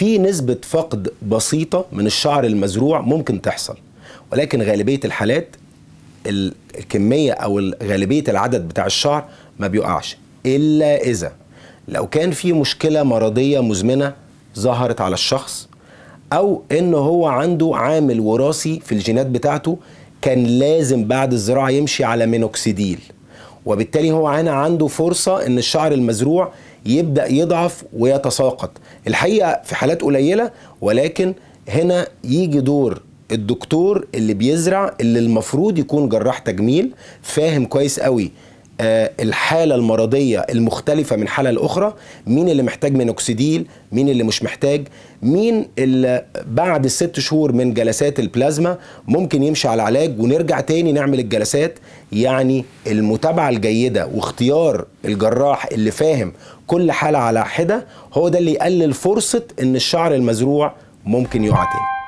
في نسبة فقد بسيطة من الشعر المزروع ممكن تحصل ولكن غالبية الحالات الكمية أو غالبية العدد بتاع الشعر ما بيقعش إلا إذا لو كان في مشكلة مرضية مزمنة ظهرت على الشخص أو إن هو عنده عامل وراثي في الجينات بتاعته كان لازم بعد الزراعة يمشي على مينوكسيديل وبالتالي هو هنا عنده فرصة ان الشعر المزروع يبدأ يضعف ويتساقط الحقيقة في حالات قليلة ولكن هنا يجي دور الدكتور اللي بيزرع اللي المفروض يكون جراح تجميل فاهم كويس قوي آه، الحاله المرضيه المختلفه من حاله لاخرى مين اللي محتاج مينوكسيديل مين اللي مش محتاج مين اللي بعد الست شهور من جلسات البلازما ممكن يمشي على العلاج ونرجع تاني نعمل الجلسات يعني المتابعه الجيده واختيار الجراح اللي فاهم كل حاله على حده هو ده اللي يقلل فرصه ان الشعر المزروع ممكن يقع تاني